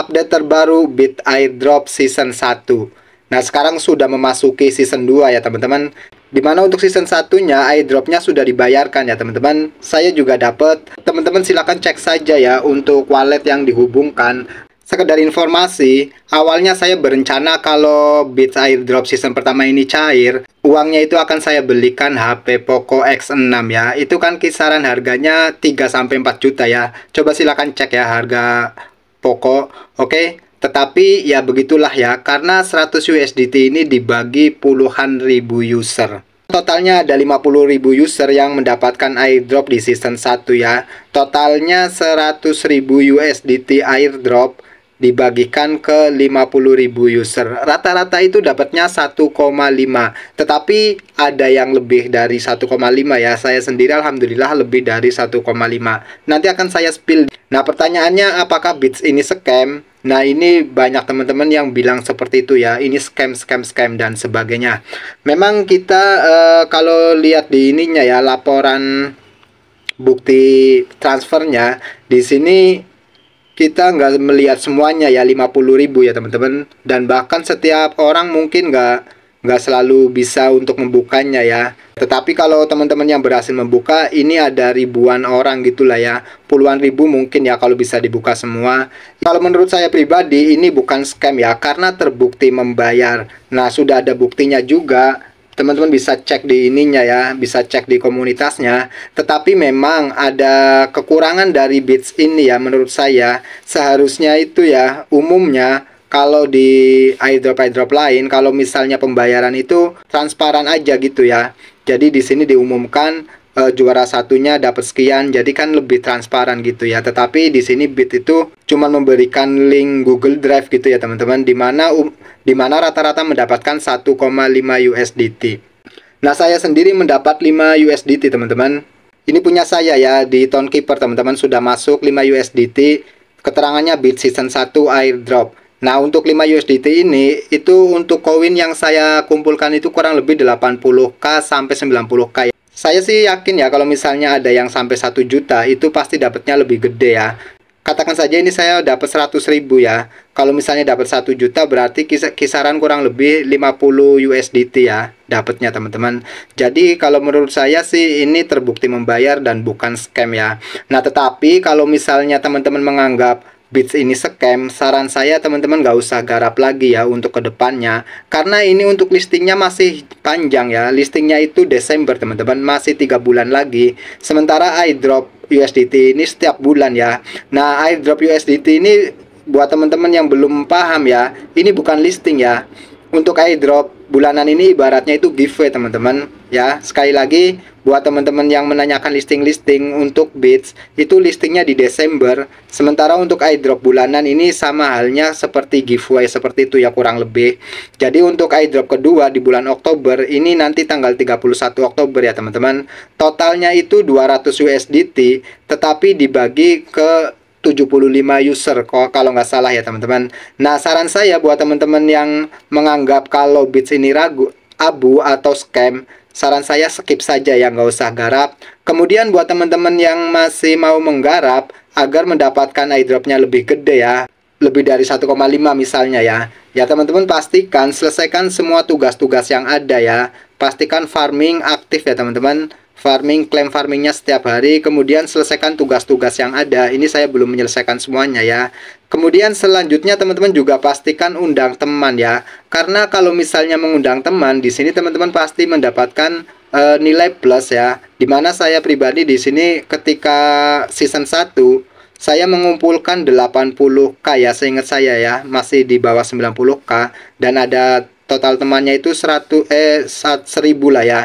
update terbaru Beat Airdrop Season 1. Nah, sekarang sudah memasuki Season 2 ya, teman-teman. Dimana untuk season satunya airdropnya sudah dibayarkan ya teman-teman Saya juga dapat Teman-teman silahkan cek saja ya untuk wallet yang dihubungkan Sekedar informasi Awalnya saya berencana kalau Beats airdrop season pertama ini cair Uangnya itu akan saya belikan HP Poco X6 ya Itu kan kisaran harganya 3-4 juta ya Coba silahkan cek ya harga pokok. Oke, tetapi ya begitulah ya karena 100 USDT ini dibagi puluhan ribu user. Totalnya ada ribu user yang mendapatkan airdrop di season 1 ya. Totalnya ribu USDT airdrop dibagikan ke 50.000 user. Rata-rata itu dapatnya 1,5. Tetapi ada yang lebih dari 1,5 ya. Saya sendiri alhamdulillah lebih dari 1,5. Nanti akan saya spill. Nah, pertanyaannya apakah bits ini scam? Nah, ini banyak teman-teman yang bilang seperti itu ya. Ini scam scam scam dan sebagainya. Memang kita uh, kalau lihat di ininya ya laporan bukti transfernya di sini kita nggak melihat semuanya ya 50 ribu ya teman-teman dan bahkan setiap orang mungkin nggak nggak selalu bisa untuk membukanya ya tetapi kalau teman-teman yang berhasil membuka ini ada ribuan orang gitulah ya puluhan ribu mungkin ya kalau bisa dibuka semua kalau menurut saya pribadi ini bukan scam ya karena terbukti membayar nah sudah ada buktinya juga teman-teman bisa cek di ininya ya, bisa cek di komunitasnya. Tetapi memang ada kekurangan dari bits ini ya menurut saya. Seharusnya itu ya umumnya kalau di airdrop-airdrop lain kalau misalnya pembayaran itu transparan aja gitu ya. Jadi di sini diumumkan uh, juara satunya dapat sekian jadi kan lebih transparan gitu ya tetapi di sini bit itu cuma memberikan link Google Drive gitu ya teman-teman di mana um, mana rata-rata mendapatkan 1,5 USDT nah saya sendiri mendapat 5 USDT teman-teman ini punya saya ya di Tonkeeper Keeper teman-teman sudah masuk 5 USDT keterangannya bit season 1 airdrop Nah, untuk 5 USDT ini, itu untuk koin yang saya kumpulkan itu kurang lebih 80k sampai 90k. ya. Saya sih yakin ya kalau misalnya ada yang sampai 1 juta itu pasti dapatnya lebih gede ya. Katakan saja ini saya dapat 100 ribu ya. Kalau misalnya dapat 1 juta berarti kis kisaran kurang lebih 50 USDT ya dapatnya teman-teman. Jadi kalau menurut saya sih ini terbukti membayar dan bukan scam ya. Nah tetapi kalau misalnya teman-teman menganggap Bits ini scam, saran saya teman-teman gak usah garap lagi ya untuk kedepannya Karena ini untuk listingnya masih panjang ya Listingnya itu Desember teman-teman, masih tiga bulan lagi Sementara iDrop USDT ini setiap bulan ya Nah iDrop USDT ini buat teman-teman yang belum paham ya Ini bukan listing ya untuk airdrop bulanan ini ibaratnya itu giveaway teman-teman ya sekali lagi buat teman-teman yang menanyakan listing-listing untuk bits itu listingnya di Desember sementara untuk airdrop bulanan ini sama halnya seperti giveaway seperti itu ya kurang lebih jadi untuk airdrop kedua di bulan Oktober ini nanti tanggal 31 Oktober ya teman-teman totalnya itu 200 USDT tetapi dibagi ke 75 user kok kalau nggak salah ya teman-teman. Nah saran saya buat teman-teman yang menganggap kalau bits ini ragu, abu atau scam, saran saya skip saja ya nggak usah garap. Kemudian buat teman-teman yang masih mau menggarap agar mendapatkan airdropnya lebih gede ya, lebih dari 1,5 misalnya ya. Ya teman-teman pastikan selesaikan semua tugas-tugas yang ada ya. Pastikan farming aktif ya teman-teman farming klaim farmingnya setiap hari kemudian selesaikan tugas-tugas yang ada ini saya belum menyelesaikan semuanya ya kemudian selanjutnya teman-teman juga pastikan undang teman ya karena kalau misalnya mengundang teman di sini teman-teman pasti mendapatkan e, nilai plus ya dimana saya pribadi di sini ketika season 1 saya mengumpulkan 80k ya seingat saya ya masih di bawah 90k dan ada total temannya itu 100 eh 1000 lah ya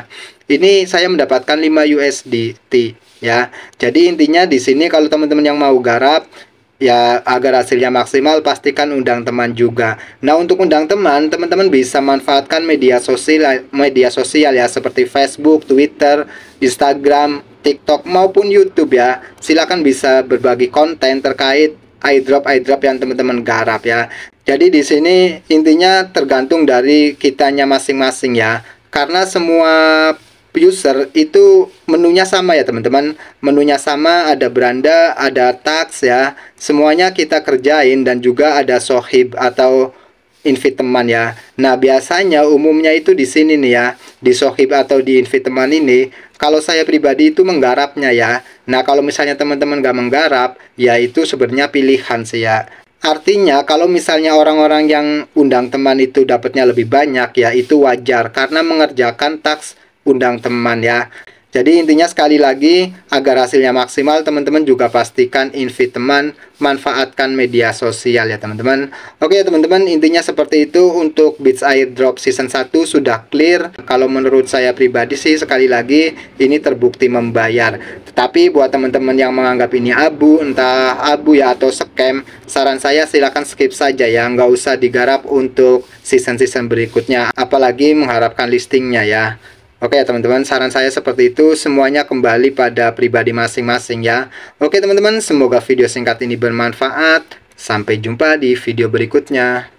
ini saya mendapatkan 5 USDT ya. Jadi intinya di sini kalau teman-teman yang mau garap ya agar hasilnya maksimal pastikan undang teman juga. Nah, untuk undang teman, teman-teman bisa manfaatkan media sosial media sosial ya seperti Facebook, Twitter, Instagram, TikTok maupun YouTube ya. Silakan bisa berbagi konten terkait airdrop airdrop yang teman-teman garap ya. Jadi di sini intinya tergantung dari kitanya masing-masing ya. Karena semua user itu menunya sama ya teman-teman menunya sama ada beranda ada tax ya semuanya kita kerjain dan juga ada sohib atau invite teman ya. Nah, biasanya umumnya itu di sini nih ya, di sohib atau di invite teman ini, kalau saya pribadi itu menggarapnya ya. Nah, kalau misalnya teman-teman gak menggarap, ya itu sebenarnya pilihan sih ya. Artinya kalau misalnya orang-orang yang undang teman itu dapatnya lebih banyak ya itu wajar karena mengerjakan task undang teman ya. Jadi intinya sekali lagi agar hasilnya maksimal teman-teman juga pastikan invite teman, manfaatkan media sosial ya teman-teman. Oke teman-teman intinya seperti itu untuk Beats drop Season 1 sudah clear. Kalau menurut saya pribadi sih sekali lagi ini terbukti membayar. Tetapi buat teman-teman yang menganggap ini abu, entah abu ya atau scam, saran saya silahkan skip saja ya, nggak usah digarap untuk season-season berikutnya, apalagi mengharapkan listingnya ya. Oke ya teman-teman, saran saya seperti itu, semuanya kembali pada pribadi masing-masing ya. Oke teman-teman, semoga video singkat ini bermanfaat. Sampai jumpa di video berikutnya.